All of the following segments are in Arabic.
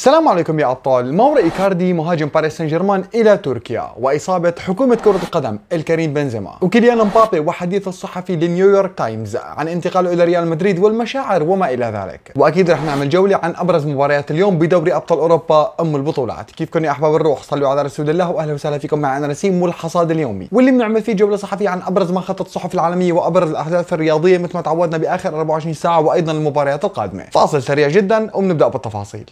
السلام عليكم يا ابطال مورا ايكاردي مهاجم باريس سان جيرمان الى تركيا واصابه حكومه كره القدم الكريم بنزيما وكيليان مبابي وحديث الصحفي لنيويورك تايمز عن انتقاله الى ريال مدريد والمشاعر وما الى ذلك واكيد رح نعمل جوله عن ابرز مباريات اليوم بدوري ابطال اوروبا ام البطولات كيفكم يا احباب الروح صلوا على رسول الله واهلا وسهلا فيكم مع نسيم والحصاد اليومي واللي بنعمل فيه جوله صحفيه عن ابرز ما خطط الصحف العالميه وابرز الاحداث الرياضيه مثل ما تعودنا باخر 24 ساعه وايضا المباريات القادمه فاصل سريع جدا وبنبدا بالتفاصيل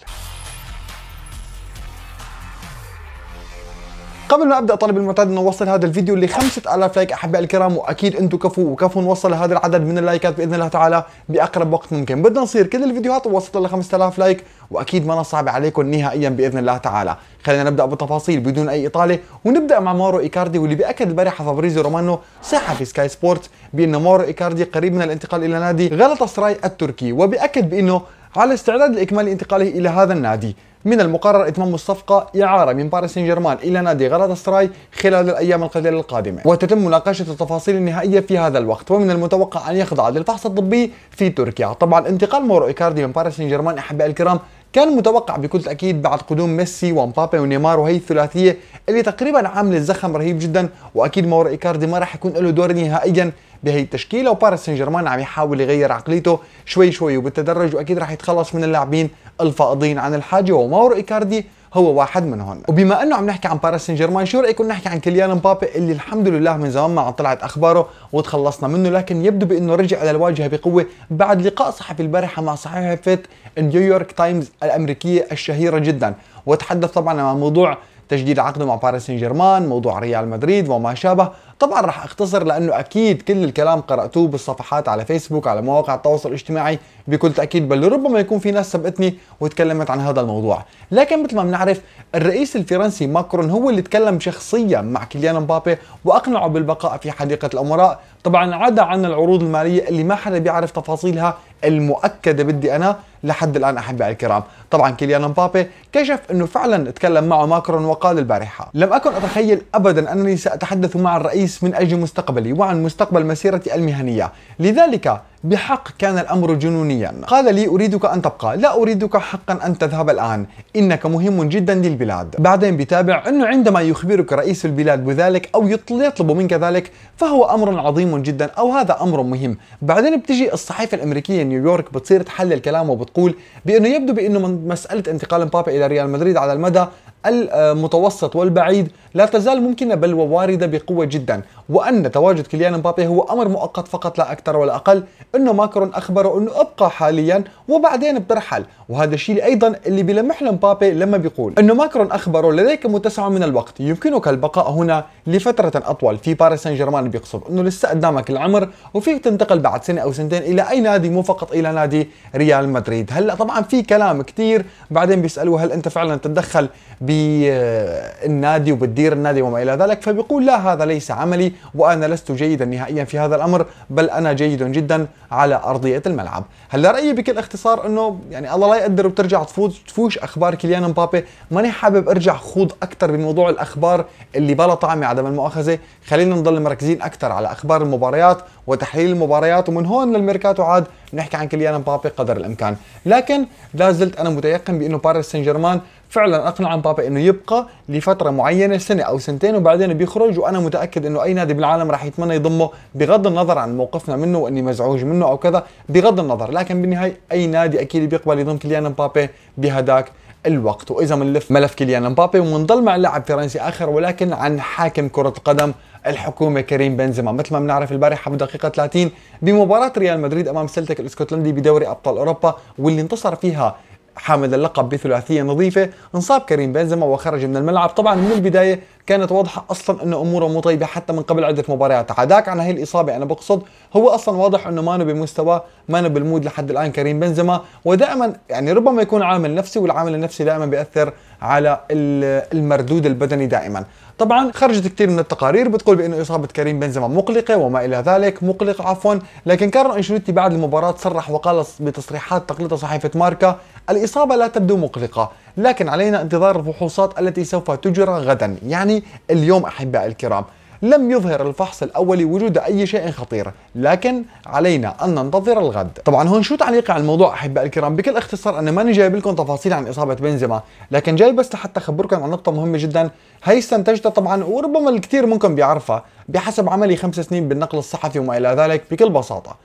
قبل ما ابدا طلب المعتاد انه وصل هذا الفيديو ل 5000 لايك احبائي الكرام واكيد انتم كفو وكفو نوصل هذا العدد من اللايكات باذن الله تعالى باقرب وقت ممكن بدنا نصير كل الفيديوهات وصلت ل 5000 لايك واكيد ما صعب عليكم نهائيا باذن الله تعالى خلينا نبدا بالتفاصيل بدون اي اطاله ونبدا مع مارو ايكاردي واللي باكد البارحه فابريزيو رومانو صحفي سكاي سبورت بانه مارو ايكاردي قريب من الانتقال الى نادي غلطة سراي التركي وباكد بانه على استعداد لإكمال انتقاله إلى هذا النادي من المقرر إتمام الصفقة إعارة من باريس سان جيرمان إلى نادي سراي خلال الأيام القليلة القادمة وتتم مناقشة التفاصيل النهائية في هذا الوقت ومن المتوقع أن يخضع للفحص الطبي في تركيا طبعا انتقال مورو إيكاردي من باريس سان جيرمان أحبائي الكرام كان متوقع بكل تأكيد بعد قدوم ميسي ومبابي ونيمار وهي الثلاثية اللي تقريبا عاملة زخم رهيب جدا وأكيد ما إيكاردي ما راح يكون له دور نهائيا بهي التشكيلة وباريس سان جيرمان عم يحاول يغير عقليته شوي شوي وبالتدرج وأكيد راح يتخلص من اللاعبين الفائضين عن الحاجة وماورو إيكاردي هو واحد من هون وبما انه عم نحكي عن باريس سان جيرمان شو رايكم نحكي عن كيليان مبابي اللي الحمد لله من زمان ما عم طلعت اخباره وتخلصنا منه لكن يبدو بانه رجع على الواجهه بقوه بعد لقاء صحفي البارحه مع صحيفه نيويورك تايمز الامريكيه الشهيره جدا وتحدث طبعا عن موضوع تجديد عقده مع باريس سان جيرمان موضوع ريال مدريد وما شابه طبعا رح اختصر لانه اكيد كل الكلام قراتوه بالصفحات على فيسبوك على مواقع التواصل الاجتماعي بكل تاكيد بل ربما يكون في ناس سبقتني وتكلمت عن هذا الموضوع لكن مثل ما بنعرف الرئيس الفرنسي ماكرون هو اللي تكلم شخصيا مع كيليان مبابي واقنعه بالبقاء في حديقه الامراء طبعا عدا عن العروض الماليه اللي ما حدا بيعرف تفاصيلها المؤكده بدي انا لحد الان احبائي الكرام طبعا كيليان مبابي كشف انه فعلا تكلم معه ماكرون وقال البارحه لم اكن اتخيل ابدا انني ساتحدث مع الرئيس التأسيس من أجل مستقبلي وعن مستقبل مسيرتي المهنية لذلك بحق كان الأمر جنونيا قال لي أريدك أن تبقى لا أريدك حقا أن تذهب الآن إنك مهم جدا للبلاد بعدين بتابع أنه عندما يخبرك رئيس البلاد بذلك أو يطلب منك ذلك فهو أمر عظيم جدا أو هذا أمر مهم بعدين بتجي الصحيفة الأمريكية نيويورك بتصير تحلل كلامه وبتقول بأنه يبدو بأنه مسألة انتقال مبابي إلى ريال مدريد على المدى المتوسط والبعيد لا تزال ممكنة بل وواردة بقوة جدا وأن تواجد كيليان مبابي هو أمر مؤقت فقط لا أكثر ولا أقل أنه ماكرون أخبره أنه أبقى حاليا وبعدين بترحل وهذا الشيء أيضا اللي بيلمح مبابي لما بيقول أنه ماكرون أخبره لديك متسع من الوقت يمكنك البقاء هنا لفترة أطول في باريس سان جيرمان بيقصد أنه لسه قدامك العمر وفيك تنتقل بعد سنة أو سنتين إلى أي نادي مو فقط إلى نادي ريال مدريد هلا طبعا في كلام كثير بعدين بيسألوا هل أنت فعلا تتدخل بالنادي وبتدير النادي وما الى ذلك فبيقول لا هذا ليس عملي وانا لست جيدا نهائيا في هذا الامر بل انا جيد جدا على ارضيه الملعب هلا رايي بكل اختصار انه يعني الله لا يقدر وبترجع تفوز تفوش اخبار كيليان مبابي ماني حابب ارجع خوض اكثر بموضوع الاخبار اللي بلا طعمه عدم المؤاخذه خلينا نضل مركزين اكثر على اخبار المباريات وتحليل المباريات ومن هون للميركاتو عاد نحكي عن كليان مبابي قدر الامكان لكن لا زلت انا متيقن بانه باريس سان جيرمان فعلا اقنع مبابي انه يبقى لفتره معينه سنه او سنتين وبعدين بيخرج وانا متاكد انه اي نادي بالعالم راح يتمنى يضمه بغض النظر عن موقفنا منه واني مزعوج منه او كذا بغض النظر لكن بالنهايه اي نادي اكيد بيقبل يضم كليان مبابي بهداك الوقت واذا بنلف ملف كليان مبابي وبنضل مع لاعب فرنسي اخر ولكن عن حاكم كره القدم الحكومه كريم بنزيما مثل ما بنعرف البارحه بدقيقه 30 بمباراه ريال مدريد امام سلتك الاسكتلندي بدوري ابطال اوروبا واللي انتصر فيها حامل اللقب بثلاثيه نظيفه انصاب كريم بنزيما وخرج من الملعب طبعا من البدايه كانت واضحه اصلا انه اموره مو طيبه حتى من قبل عده مباريات عداك عن هي الاصابه انا بقصد هو اصلا واضح انه ما بمستوى ما بالمود لحد الان كريم بنزيما ودائما يعني ربما يكون عامل نفسي والعامل النفسي دائما بياثر على المردود البدني دائما طبعا خرجت كثير من التقارير بتقول بأن إصابة كريم بنزيما مقلقة وما إلى ذلك مقلق عفوا لكن كارلو أنشيلوتي بعد المباراة صرح وقال بتصريحات تقليدة صحيفة ماركا الإصابة لا تبدو مقلقة لكن علينا انتظار الفحوصات التي سوف تجرى غدا يعني اليوم أحباء الكرام لم يظهر الفحص الأولي وجود أي شيء خطير لكن علينا أن ننتظر الغد طبعا هون شو تعليقي على الموضوع أحباء الكرام بكل اختصار أنا ماني جايب لكم تفاصيل عن إصابة بنزيما لكن جاي بس لحتى أخبركم عن نقطة مهمة جدا هي استنتجتها طبعا وربما الكثير منكم بيعرفها بحسب عملي خمس سنين بالنقل الصحفي وما إلى ذلك بكل بساطة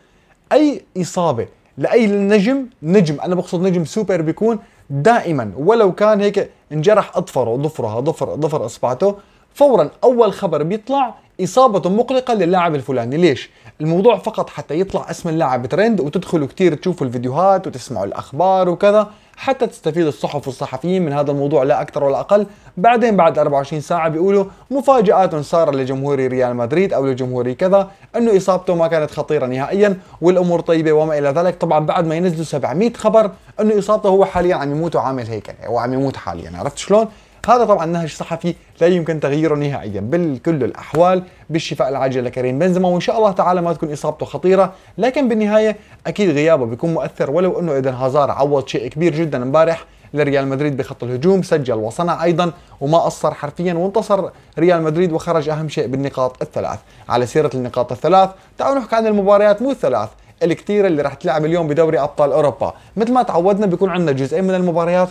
أي إصابة لأي نجم نجم أنا بقصد نجم سوبر بيكون دائما ولو كان هيك انجرح اظفره ظفرها ظفر ظفر اصبعته فورا اول خبر بيطلع اصابه مقلقه للاعب الفلاني ليش الموضوع فقط حتى يطلع اسم اللاعب ترند وتدخلوا كتير تشوفوا الفيديوهات وتسمعوا الاخبار وكذا حتى تستفيد الصحف والصحفيين من هذا الموضوع لا اكثر ولا اقل بعدين بعد 24 ساعه بيقولوا مفاجات صار لجمهوري ريال مدريد او لجمهوري كذا انه اصابته ما كانت خطيره نهائيا والامور طيبه وما الى ذلك طبعا بعد ما ينزلوا 700 خبر انه اصابته هو حاليا عم يموت وعامل هيك يعني وعم يموت حاليا عرفت شلون هذا طبعا نهج صحفي لا يمكن تغييره نهائيا بكل الأحوال بالشفاء العاجل لكريم بنزيما وإن شاء الله تعالى ما تكون إصابته خطيرة لكن بالنهاية أكيد غيابه بيكون مؤثر ولو أنه إذا هازار عوض شيء كبير جدا امبارح لريال مدريد بخط الهجوم سجل وصنع ايضا وما قصر حرفيا وانتصر ريال مدريد وخرج اهم شيء بالنقاط الثلاث على سيره النقاط الثلاث تعالوا نحكي عن المباريات مو الثلاث الكثيره اللي راح تلعب اليوم بدوري ابطال اوروبا مثل ما تعودنا بيكون عندنا جزئين من المباريات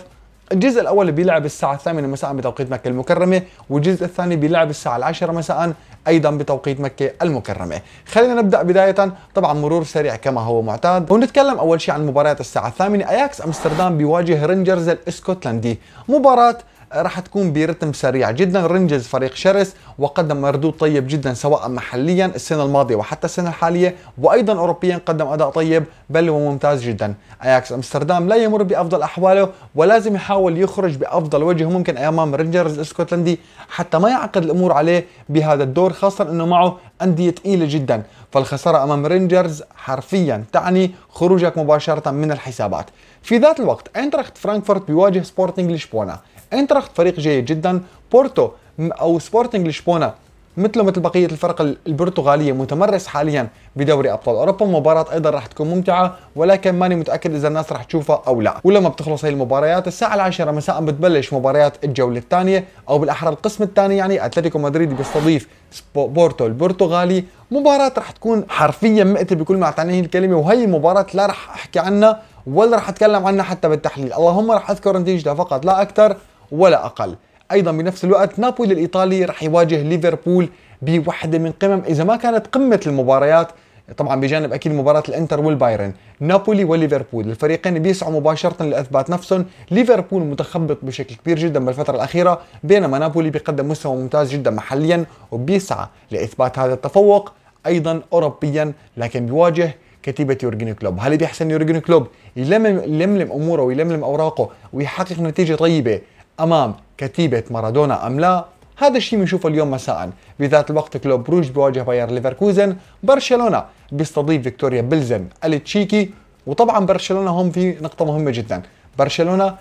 الجزء الاول بيلعب الساعه الثامنة مساء بتوقيت مكه المكرمه والجزء الثاني بيلعب الساعه العاشرة مساء ايضا بتوقيت مكه المكرمه خلينا نبدا بدايه طبعا مرور سريع كما هو معتاد ونتكلم اول شيء عن مباراه الساعه الثامنة اياكس امستردام بيواجه رينجرز الاسكتلندي مباراه راح تكون برتم سريع جدا رنجز فريق شرس وقدم مردود طيب جدا سواء محليا السنة الماضية وحتى السنة الحالية وأيضا أوروبيا قدم أداء طيب بل وممتاز جدا أياكس أمستردام لا يمر بأفضل أحواله ولازم يحاول يخرج بأفضل وجه ممكن أمام رينجرز الاسكتلندي حتى ما يعقد الأمور عليه بهذا الدور خاصة أنه معه أندية ثقيلة جدا فالخسارة أمام رينجرز حرفيا تعني خروجك مباشرة من الحسابات في ذات الوقت أنترخت فرانكفورت بيواجه سبورتنج لشبونه انتراخت فريق جيد جدا بورتو او سبورتنج لشبونه مثله مثل بقيه الفرق البرتغاليه متمرس حاليا بدوري ابطال اوروبا المباراه ايضا راح تكون ممتعه ولكن ماني متاكد اذا الناس راح تشوفها او لا ولما بتخلص هي المباريات الساعه العاشرة مساء بتبلش مباريات الجوله الثانيه او بالاحرى القسم الثاني يعني اتلتيكو مدريد بيستضيف بورتو البرتغالي مباراه راح تكون حرفيا مئتة بكل ما تعنيه الكلمه وهي المباراه لا راح احكي عنها ولا راح اتكلم عنها حتى بالتحليل اللهم راح اذكر نتيجتها فقط لا اكثر ولا أقل أيضا بنفس الوقت نابولي الإيطالي رح يواجه ليفربول بوحدة من قمم إذا ما كانت قمة المباريات طبعا بجانب اكيد مباراه الانتر والبايرن نابولي وليفربول الفريقين بيسعوا مباشره لاثبات نفسهم ليفربول متخبط بشكل كبير جدا بالفتره الاخيره بينما نابولي بيقدم مستوى ممتاز جدا محليا وبيسعى لاثبات هذا التفوق ايضا اوروبيا لكن بيواجه كتيبة يورجن كلوب هل بيحسن يورجن كلوب يلملم يلملم اموره ويلملم اوراقه ويحقق نتيجه طيبه امام كتيبه مارادونا ام لا هذا الشيء بنشوفه اليوم مساء بذات الوقت كلوب بروج بيواجه باير ليفركوزن برشلونه بيستضيف فيكتوريا بلزن التشيكي وطبعا برشلونه هم في نقطه مهمه جدا برشلونه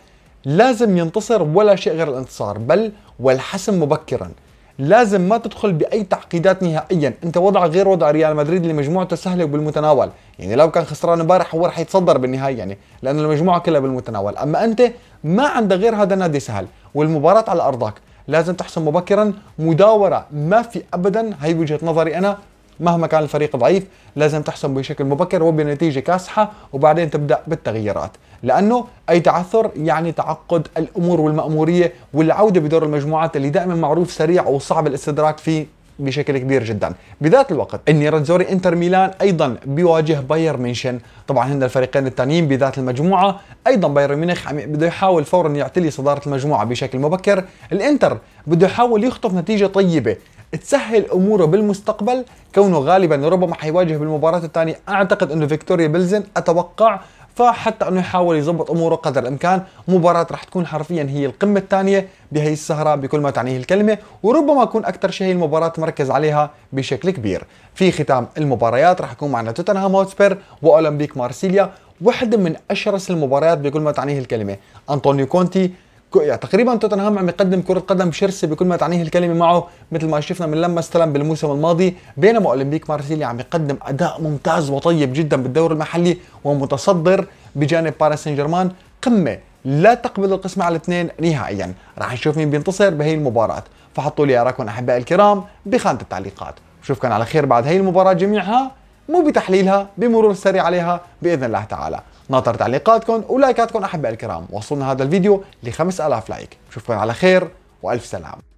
لازم ينتصر ولا شيء غير الانتصار بل والحسم مبكرا لازم ما تدخل باي تعقيدات نهائيا انت وضع غير وضع ريال مدريد اللي مجموعته سهله وبالمتناول يعني لو كان خسران امبارح هو راح يتصدر بالنهايه يعني لانه المجموعه كلها بالمتناول اما انت ما عندك غير هذا النادي سهل والمباراه على ارضك لازم تحسم مبكرا مداوره ما في ابدا هي وجهه نظري انا مهما كان الفريق ضعيف لازم تحسم بشكل مبكر وبنتيجه كاسحه وبعدين تبدا بالتغييرات لانه اي تعثر يعني تعقد الامور والماموريه والعوده بدور المجموعات اللي دائما معروف سريع وصعب الاستدراك فيه بشكل كبير جدا بذات الوقت النيرتزوري انتر ميلان ايضا بيواجه باير ميشن طبعا هن الفريقين الثانيين بذات المجموعه ايضا بايرن ميونخ بده يحاول فورا يعتلي صداره المجموعه بشكل مبكر الانتر بده يحاول يخطف نتيجه طيبه تسهل اموره بالمستقبل كونه غالبا ربما حيواجه بالمباراه الثانيه اعتقد انه فيكتوريا بلزن اتوقع فحتى انه يحاول يظبط اموره قدر الامكان مباراه راح تكون حرفيا هي القمه الثانيه بهي السهره بكل ما تعنيه الكلمه وربما اكون اكثر شيء هي المباراه مركز عليها بشكل كبير في ختام المباريات راح يكون معنا توتنهام هوتسبير واولمبيك مارسيليا واحدة من أشرس المباريات بكل ما تعنيه الكلمة أنطونيو كونتي يعني تقريبا توتنهام عم يقدم كره قدم شرسه بكل ما تعنيه الكلمه معه مثل ما شفنا من لما استلم بالموسم الماضي بينما اولمبيك مارسيليا عم يقدم اداء ممتاز وطيب جدا بالدوري المحلي ومتصدر بجانب باريس سان جيرمان قمه لا تقبل القسمة على الاثنين نهائيا راح نشوف مين بينتصر بهي المباراة فحطوا لي أراكم أحبائي الكرام بخانة التعليقات بشوفكم على خير بعد هي المباراة جميعها مو بتحليلها بمرور سريع عليها بإذن الله تعالى ناطر تعليقاتكم ولايكاتكم احبائي الكرام وصلنا هذا الفيديو ل 5000 لايك بشوفكم على خير والف سلام